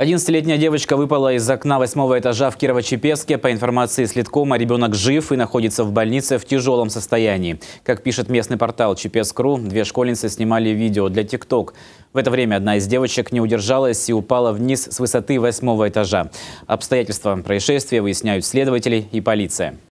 11-летняя девочка выпала из окна восьмого этажа в Кирово-Чепецке. По информации следкома, ребенок жив и находится в больнице в тяжелом состоянии. Как пишет местный портал Чепецк.ру, две школьницы снимали видео для ТикТок. В это время одна из девочек не удержалась и упала вниз с высоты восьмого этажа. Обстоятельства происшествия выясняют следователи и полиция.